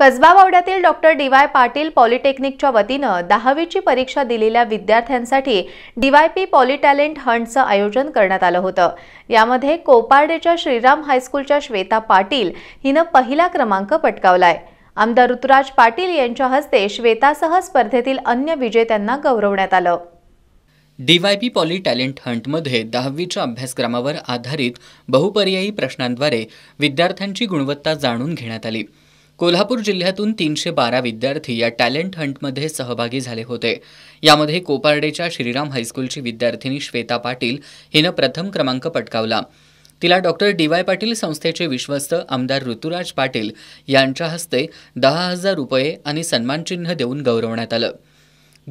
कसबा वावड्यातील doctor D Y Patil पॉलिटेक्निकच्या वतीनं दहावीची परीक्षा दिलेल्या विद्यार्थ्यांसाठी डीवायपी पॉलिटॅलेंट हंटचं आयोजन करण्यात आलं होतं यामध्ये कोपार्डेच्या श्रीराम हायस्कूलच्या श्वेता पाटील हिनं पहिला क्रमांक पटकावलाय आमदार ऋतुराज पाटील यांच्या हस्ते श्वेतासह स्पर्धेतील अन्य विजेत्यांना गौरवण्यात आलं डीवायपी पॉली टॅलेंट हंटमध्ये दहावीच्या अभ्यासक्रमावर आधारित बहुपर्यायी प्रश्नांद्वारे विद्यार्थ्यांची गुणवत्ता जाणून घेण्यात आली कोल्हापूर जिल्ह्यातून तीनशे बारा विद्यार्थी या टॅलेंट हंटमध्ये सहभागी झाले होते यामध्ये कोपार्डेच्या श्रीराम हायस्कूलची विद्यार्थिनी श्वेता पाटील हिनं प्रथम क्रमांक पटकावला तिला डॉक्टर डी वाय पाटील संस्थेचे विश्वस्त आमदार ऋतुराज पाटील यांच्या हस्ते दहा हजार रुपये आणि सन्मानचिन्ह देऊन गौरवण्यात आलं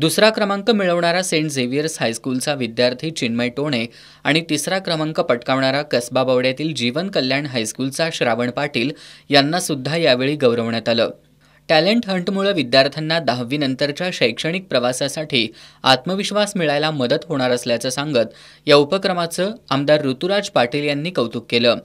दुसरा क्रमांक मिळवणारा सेंट झेवियर्स हायस्कूलचा विद्यार्थी चिन्मय टोणे आणि तिसरा क्रमांक पटकावणारा कसबा बावड्यातील जीवन कल्याण हायस्कूलचा श्रावण पाटील यांना सुद्धा यावेळी गौरवण्यात आलं टॅलेंट हंटमुळे विद्यार्थ्यांना दहावीनंतरच्या शैक्षणिक प्रवासासाठी आत्मविश्वास मिळायला मदत होणार असल्याचं सांगत या उपक्रमाचं आमदार ऋतुराज पाटील यांनी कौतुक केलं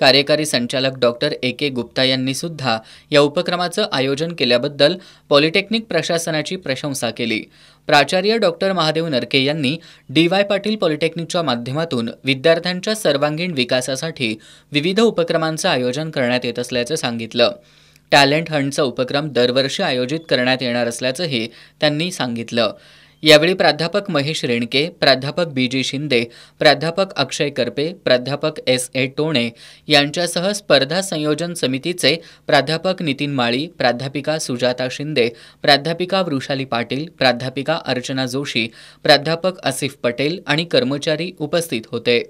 कार्यकारी संचालक डॉक्टर ए के गुप्ता यांनी सुद्धा या उपक्रमाचं आयोजन केल्याबद्दल पॉलिटेक्निक प्रशासनाची प्रशंसा केली प्राचार्य डॉक्टर महादेव नरके यांनी डी वाय पाटील पॉलिटेक्निकच्या माध्यमातून विद्यार्थ्यांच्या सर्वांगीण विकासासाठी विविध उपक्रमांचं आयोजन करण्यात येत असल्याचं सांगितलं टॅलेंट हंटचा उपक्रम दरवर्षी आयोजित करण्यात येणार असल्याचंही त्यांनी सांगितलं यावेळी प्राध्यापक महेश रेणके प्राध्यापक बी जी शिंदे प्राध्यापक अक्षय करपे प्राध्यापक एस ए टोणे यांच्यासह स्पर्धा संयोजन समितीचे प्राध्यापक नितीन माळी प्राध्यापिका सुजाता शिंदे प्राध्यापिका वृषाली पाटील प्राध्यापिका अर्चना जोशी प्राध्यापक आसिफ पटेल आणि कर्मचारी उपस्थित होते